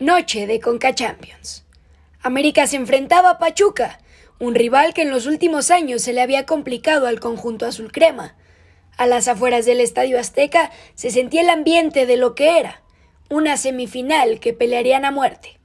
Noche de Conca Champions. América se enfrentaba a Pachuca, un rival que en los últimos años se le había complicado al conjunto azul crema. A las afueras del Estadio Azteca se sentía el ambiente de lo que era, una semifinal que pelearían a muerte.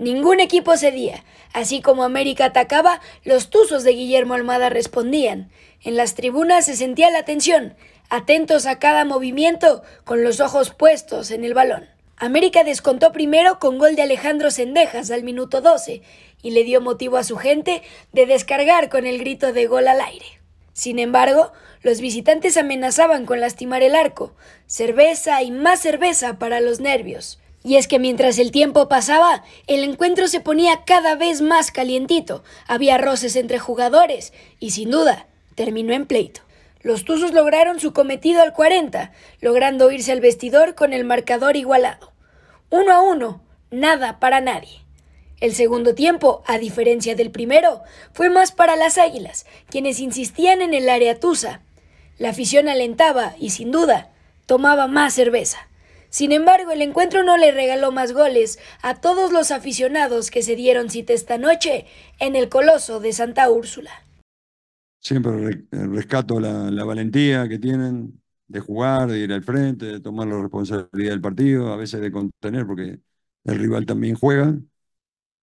Ningún equipo cedía, así como América atacaba, los tuzos de Guillermo Almada respondían. En las tribunas se sentía la tensión, atentos a cada movimiento, con los ojos puestos en el balón. América descontó primero con gol de Alejandro Sendejas al minuto 12 y le dio motivo a su gente de descargar con el grito de gol al aire. Sin embargo, los visitantes amenazaban con lastimar el arco, cerveza y más cerveza para los nervios. Y es que mientras el tiempo pasaba, el encuentro se ponía cada vez más calientito, había roces entre jugadores y sin duda terminó en pleito. Los Tuzos lograron su cometido al 40, logrando irse al vestidor con el marcador igualado. Uno a uno, nada para nadie. El segundo tiempo, a diferencia del primero, fue más para las Águilas, quienes insistían en el área Tusa. La afición alentaba y, sin duda, tomaba más cerveza. Sin embargo, el encuentro no le regaló más goles a todos los aficionados que se dieron cita esta noche en el Coloso de Santa Úrsula siempre rescato la, valentía que tienen de jugar, de ir al frente, de tomar la responsabilidad del partido, a veces de contener, porque el rival también juega.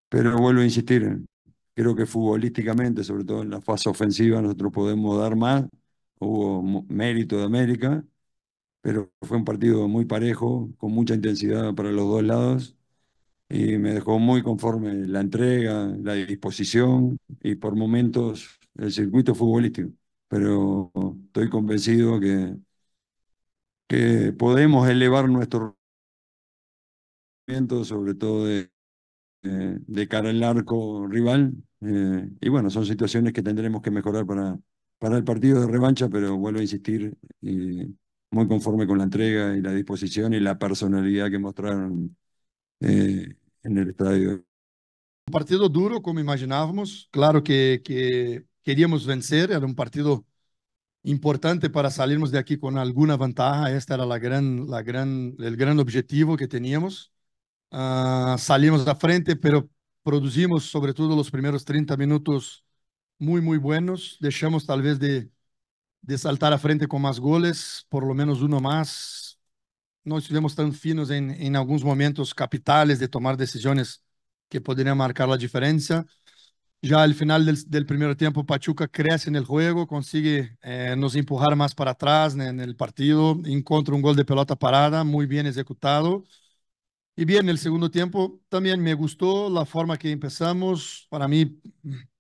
Pero vuelvo a insistir, creo que futbolísticamente, sobre todo en la fase ofensiva, nosotros podemos dar más. Hubo mérito de América, pero fue un partido muy parejo, con mucha intensidad para los dos lados. Y me dejó muy conforme la entrega, la disposición y por momentos el circuito futbolístico. Pero estoy convencido que, que podemos elevar nuestro sobre todo de, de cara al arco rival. Eh, y bueno, son situaciones que tendremos que mejorar para, para el partido de revancha, pero vuelvo a insistir, muy conforme con la entrega y la disposición y la personalidad que mostraron eh, en el estadio. Un partido duro, como imaginábamos. Claro que, que queríamos vencer, era un partido importante para salirnos de aquí con alguna ventaja, este era la gran, la gran, el gran objetivo que teníamos. Ah, salimos a frente, pero producimos sobre todo los primeros 30 minutos muy, muy buenos, dejamos tal vez de, de saltar a frente con más goles, por lo menos uno más. No estuvimos tan finos en, en algunos momentos capitales de tomar decisiones que podrían marcar la diferencia. Ya al final del, primer tiempo, Pachuca crece en el juego, consigue eh, nos empujar más para atrás en el partido, encuentra un gol de pelota parada, muy bien ejecutado. Y bien, el segundo tiempo también me gustó la forma que empezamos, para mí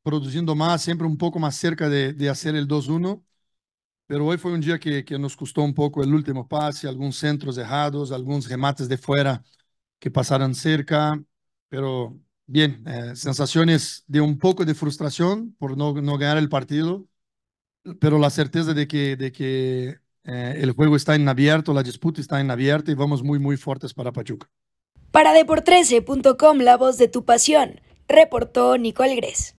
produciendo más, siempre un poco más cerca de, hacer el 2-1, pero hoy fue un día que, nos costó un poco el último pase, algunos centros dejados algunos remates de fuera que pasaron cerca, pero Bien, eh, sensaciones de un poco de frustración por no, no, ganar el partido, pero la certeza de que, de que eh, el juego está en abierto, la disputa está en abierto y vamos muy, muy fuertes para Pachuca. Para deport 13com la voz de tu pasión, reportó Nicole Gres.